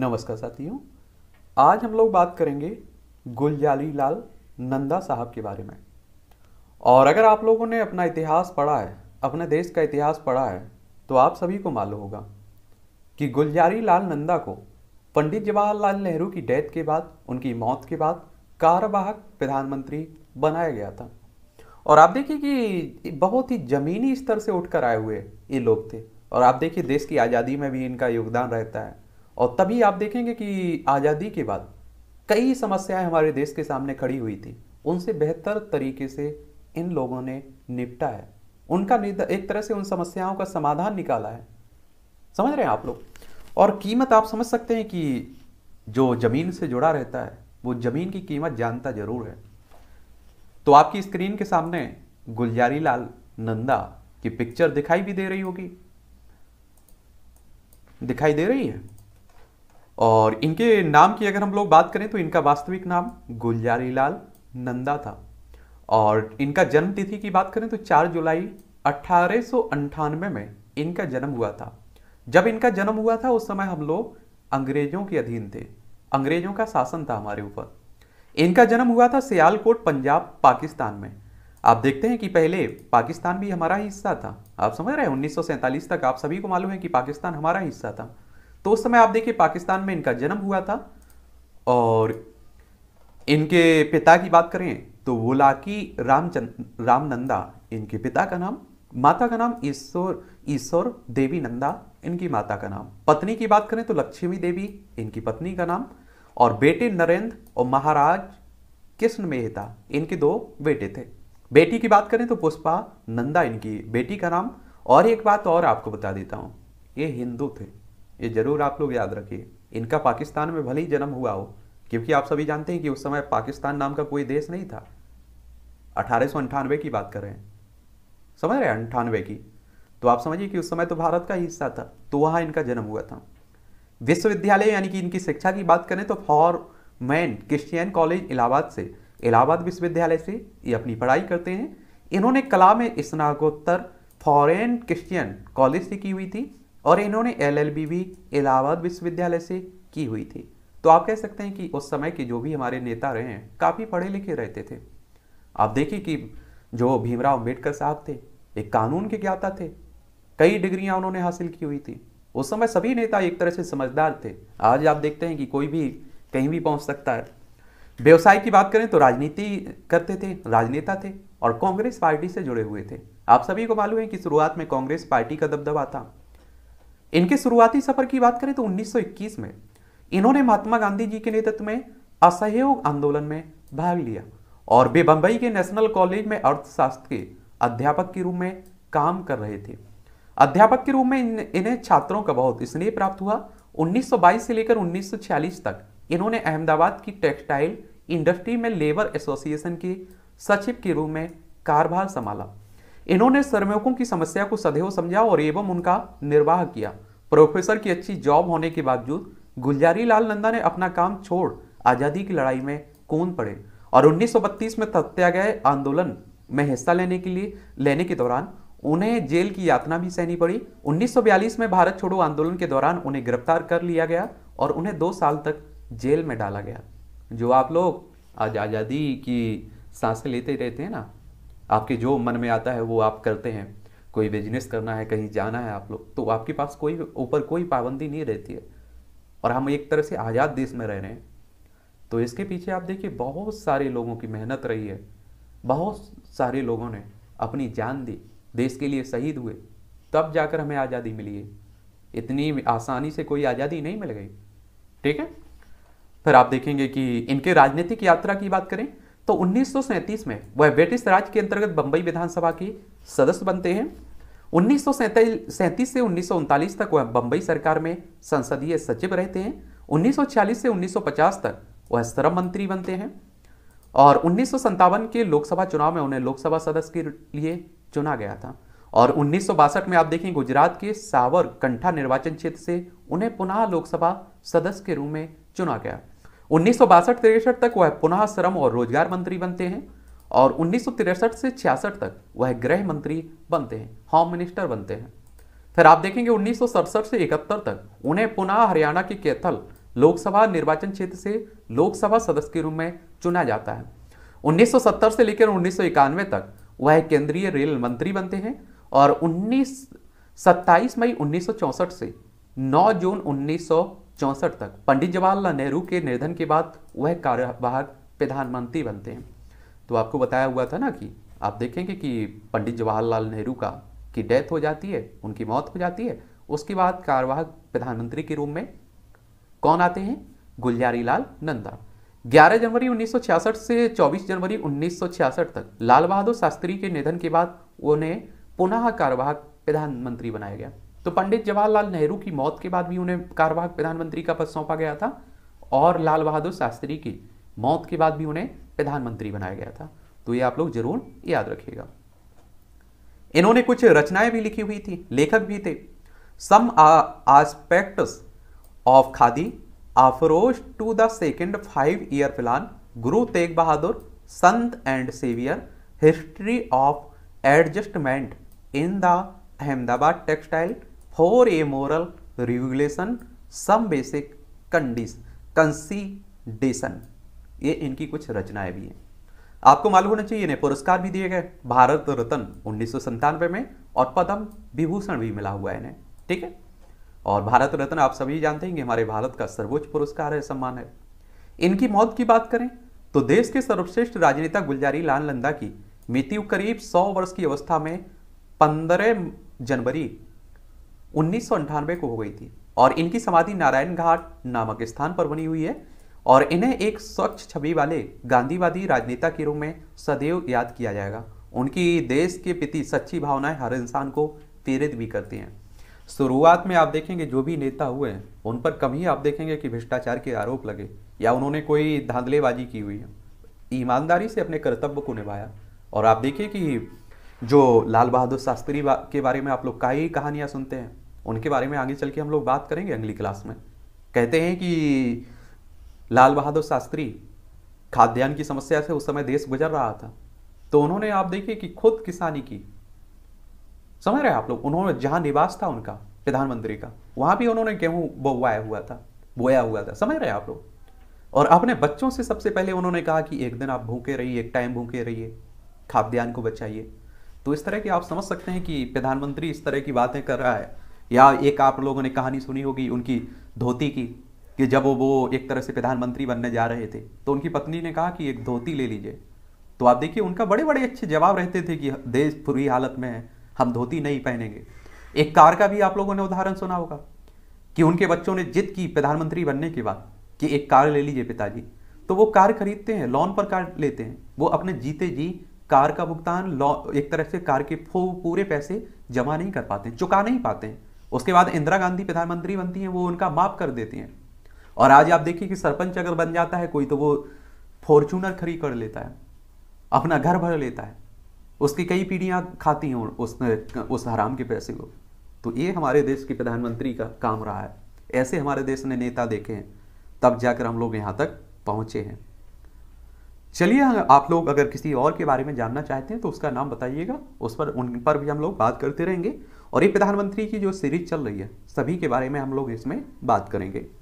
नमस्कार साथियों आज हम लोग बात करेंगे गुलजाली लाल नंदा साहब के बारे में और अगर आप लोगों ने अपना इतिहास पढ़ा है अपने देश का इतिहास पढ़ा है तो आप सभी को मालूम होगा कि गुलजारी लाल नंदा को पंडित जवाहरलाल नेहरू की डेथ के बाद उनकी मौत के बाद कार्यवाहक प्रधानमंत्री बनाया गया था और आप देखिए कि बहुत ही ज़मीनी स्तर से उठकर आए हुए ये लोग थे और आप देखिए देश की आज़ादी में भी इनका योगदान रहता है और तभी आप देखेंगे कि आज़ादी के बाद कई समस्याएं हमारे देश के सामने खड़ी हुई थी उनसे बेहतर तरीके से इन लोगों ने निपटा है उनका एक तरह से उन समस्याओं का समाधान निकाला है समझ रहे हैं आप लोग और कीमत आप समझ सकते हैं कि जो ज़मीन से जुड़ा रहता है वो ज़मीन की कीमत जानता ज़रूर है तो आपकी स्क्रीन के सामने गुलजारी लाल नंदा की पिक्चर दिखाई भी दे रही होगी दिखाई दे रही है और इनके नाम की अगर हम लोग बात करें तो इनका वास्तविक नाम गुलजारी लाल नंदा था और इनका जन्म तिथि की बात करें तो 4 जुलाई अट्ठारह में इनका जन्म हुआ था जब इनका जन्म हुआ था उस समय हम लोग अंग्रेजों के अधीन थे अंग्रेजों का शासन था हमारे ऊपर इनका जन्म हुआ था सियालकोट पंजाब पाकिस्तान में आप देखते हैं कि पहले पाकिस्तान भी हमारा हिस्सा था आप समझ रहे हैं उन्नीस तक आप सभी को मालूम है कि पाकिस्तान हमारा हिस्सा था तो उस समय आप देखिए पाकिस्तान में इनका जन्म हुआ था और इनके पिता की बात करें तो वोलाकी रामचंद रामनंदा इनके पिता का नाम माता का नाम ईश्वर ईश्वर देवी नंदा इनकी माता का नाम पत्नी की बात करें तो लक्ष्मी देवी इनकी पत्नी का नाम और बेटे नरेंद्र और महाराज कृष्ण मेहता इनके दो बेटे थे बेटी की बात करें तो पुष्पा नंदा इनकी बेटी का नाम और एक बात और आपको बता देता हूँ ये हिंदू थे ये ज़रूर आप लोग याद रखिए इनका पाकिस्तान में भले ही जन्म हुआ हो क्योंकि आप सभी जानते हैं कि उस समय पाकिस्तान नाम का कोई देश नहीं था अठारह की बात कर रहे हैं समझ रहे हैं अंठानवे की तो आप समझिए कि उस समय तो भारत का ही हिस्सा था तो वहाँ इनका जन्म हुआ था विश्वविद्यालय यानी कि इनकी शिक्षा की बात करें तो Forman Christian College Allahabad से इलाहाबाद विश्वविद्यालय से ये अपनी पढ़ाई करते हैं इन्होंने कला में स्नाकोत्तर फॉरेन क्रिश्चियन कॉलेज से की हुई थी और इन्होंने एलएलबी भी इलाहाबाद विश्वविद्यालय से की हुई थी तो आप कह सकते हैं कि उस समय के जो भी हमारे नेता रहे हैं काफ़ी पढ़े लिखे रहते थे आप देखिए कि जो भीमराव अम्बेडकर साहब थे एक कानून के ज्ञाता थे कई डिग्रियां उन्होंने हासिल की हुई थी उस समय सभी नेता एक तरह से समझदार थे आज आप देखते हैं कि कोई भी कहीं भी पहुंच सकता है व्यवसाय की बात करें तो राजनीति करते थे राजनेता थे और कांग्रेस पार्टी से जुड़े हुए थे आप सभी को मालूम है कि शुरुआत में कांग्रेस पार्टी का दबदबा था इनके शुरुआती सफर की बात करें तो 1921 में इन्होंने महात्मा गांधी जी के नेतृत्व में असहयोग आंदोलन में भाग लिया और वे बंबई के नेशनल कॉलेज में अर्थशास्त्र के अध्यापक के रूप में काम कर रहे थे अध्यापक के रूप में इन्हें छात्रों का बहुत स्नेह प्राप्त हुआ 1922 से लेकर 1946 तक इन्होंने अहमदाबाद की टेक्सटाइल इंडस्ट्री में लेबर एसोसिएशन के सचिव के रूप में कारभार संभाला इन्होंने श्रमिकों की समस्या को सदैव समझा और एवं उनका निर्वाह किया प्रोफेसर की अच्छी जॉब होने के बावजूद गुलजारी लाल नंदा ने अपना काम छोड़ आज़ादी की लड़ाई में कौन पड़े और उन्नीस में सत्याग्रह आंदोलन में हिस्सा लेने के लिए लेने के दौरान उन्हें जेल की यातना भी सहनी पड़ी 1942 में भारत छोड़ो आंदोलन के दौरान उन्हें गिरफ्तार कर लिया गया और उन्हें दो साल तक जेल में डाला गया जो आप लोग आज आज़ादी की सांसें लेते रहते हैं ना आपके जो मन में आता है वो आप करते हैं कोई बिजनेस करना है कहीं जाना है आप लोग तो आपके पास कोई ऊपर कोई पाबंदी नहीं रहती है और हम एक तरह से आज़ाद देश में रह रहे हैं तो इसके पीछे आप देखिए बहुत सारे लोगों की मेहनत रही है बहुत सारे लोगों ने अपनी जान दी देश के लिए शहीद हुए तब जाकर हमें आज़ादी मिली है इतनी आसानी से कोई आज़ादी नहीं मिल गई ठीक है फिर आप देखेंगे कि इनके राजनीतिक यात्रा की बात करें तो उन्नीस में वह ब्रिटिश राज के अंतर्गत बंबई विधानसभा के सदस्य बनते हैं उन्नीस से उन्नीस तक वह बंबई सरकार में संसदीय सचिव रहते हैं 1940 से 1950 तक वह श्रम मंत्री बनते हैं और उन्नीस के लोकसभा चुनाव में उन्हें लोकसभा सदस्य के लिए चुना गया था और उन्नीस में आप देखें गुजरात के सावर कंठा निर्वाचन क्षेत्र से उन्हें पुनः लोकसभा सदस्य के रूप में चुना गया उन्नीस सौ तक वह पुनः श्रम और रोजगार मंत्री बनते हैं और उन्नीस से छियासठ तक वह गृह मंत्री बनते हैं होम मिनिस्टर बनते हैं फिर आप देखेंगे उन्नीस से इकहत्तर तक उन्हें पुनः हरियाणा के कैथल लोकसभा निर्वाचन क्षेत्र से लोकसभा सदस्य के रूप में चुना जाता है 1970 से लेकर उन्नीस तक वह केंद्रीय रेल मंत्री बनते हैं और उन्नीस सत्ताईस मई 1964 से 9 जून चौंसठ तक पंडित जवाहरलाल नेहरू के निर्धन के बाद वह कार्यवाहक प्रधानमंत्री बनते हैं तो आपको बताया हुआ था ना कि आप देखेंगे कि पंडित जवाहरलाल नेहरू का की डेथ हो जाती है उनकी मौत हो जाती है उसके बाद कार्यवाहक प्रधानमंत्री के रूप में कौन आते हैं गुलजारी लाल नंदा 11 जनवरी 1966 से 24 जनवरी 1966 तक लाल बहादुर शास्त्री के निधन के बाद उन्हें पुनः कार्यवाहक प्रधानमंत्री बनाया गया तो पंडित जवाहरलाल नेहरू की मौत के बाद भी उन्हें कार्यवाहक प्रधानमंत्री का पद सौंपा गया था और लाल बहादुर शास्त्री की मौत के बाद भी उन्हें प्रधानमंत्री बनाया गया था तो ये आप लोग जरूर याद रखिएगा इन्होंने कुछ रचनाएं भी लिखी हुई थी लेखक भी थे some aspects of khadi Afroz to the second five year plan Guru Tegh Bahadur Sant and saviour history of adjustment in the Ahmedabad textile for a moral regulation some basic conditions consideration ये इनकी कुछ रचनाएं भी हैं आपको मालूम होना चाहिए इन्हें पुरस्कार भी दिए गए भारत रत्न उन्नीस में और पद्म विभूषण भी मिला हुआ है इन्हें ठीक है और भारत रत्न आप सभी जानते हैं कि हमारे भारत का सर्वोच्च पुरस्कार है सम्मान है इनकी मौत की बात करें तो देश के सर्वश्रेष्ठ राजनेता गुलजारी लाल नंदा की मृत्यु करीब 100 वर्ष की अवस्था में 15 जनवरी उन्नीस को हो गई थी और इनकी समाधि नारायण घाट नामक स्थान पर बनी हुई है और इन्हें एक स्वच्छ छवि वाले गांधीवादी राजनेता के रूप में सदैव याद किया जाएगा उनकी देश के प्रति सच्ची भावनाएं हर इंसान को प्रेरित भी करती हैं शुरुआत में आप देखेंगे जो भी नेता हुए हैं उन पर कभी आप देखेंगे कि भ्रष्टाचार के आरोप लगे या उन्होंने कोई धांधलेबाजी की हुई है ईमानदारी से अपने कर्तव्य को निभाया और आप देखिए कि जो लाल बहादुर शास्त्री के बारे में आप लोग का ही कहानियाँ सुनते हैं उनके बारे में आगे चल के हम लोग बात करेंगे अगली क्लास में कहते हैं कि लाल बहादुर शास्त्री खाद्यान्न की समस्या से उस समय देश गुजर रहा था तो उन्होंने आप देखिए कि खुद किसानी की समझ रहे आप लोग उन्होंने जहाँ निवास था उनका प्रधानमंत्री का वहाँ भी उन्होंने गेहूँ बोवाया हुआ था बोया हुआ था समझ रहे आप लोग और अपने बच्चों से सबसे पहले उन्होंने कहा कि एक दिन आप भूखे रहिए एक टाइम भूखे रहिए खाद्यान्न को बचाइए तो इस तरह की आप समझ सकते हैं कि प्रधानमंत्री इस तरह की बातें कर रहा है या एक आप लोगों ने कहानी सुनी होगी उनकी धोती की कि जब वो वो एक तरह से प्रधानमंत्री बनने जा रहे थे तो उनकी पत्नी ने कहा कि एक धोती ले लीजिए तो आप देखिए उनका बड़े बड़े अच्छे जवाब रहते थे कि देश पूरी हालत में है हम धोती नहीं पहनेंगे एक कार का भी आप लोगों ने उदाहरण सुना होगा कि उनके बच्चों ने जिद की प्रधानमंत्री बनने के बाद कि एक कार ले लीजिए पिताजी तो वो कार खरीदते हैं लोन पर कार लेते हैं वो अपने जीते जी कार का भुगतान लॉ एक तरफ से कार के पूरे पैसे जमा नहीं कर पाते चुका नहीं पाते उसके बाद इंदिरा गांधी प्रधानमंत्री बनती हैं वो उनका माफ कर देती हैं और आज आप देखिए कि सरपंच अगर बन जाता है कोई तो वो फॉर्चूनर खरीद कर लेता है अपना घर भर लेता है उसकी कई पीढ़ियाँ खाती हैं उस उस हराम के पैसे को तो ये हमारे देश की प्रधानमंत्री का काम रहा है ऐसे हमारे देश ने नेता देखे हैं तब जाकर हम लोग यहाँ तक पहुँचे हैं चलिए आप लोग अगर किसी और के बारे में जानना चाहते हैं तो उसका नाम बताइएगा उस पर उन पर भी हम लोग बात करते रहेंगे और ये प्रधानमंत्री की जो सीरीज चल रही है सभी के बारे में हम लोग इसमें बात करेंगे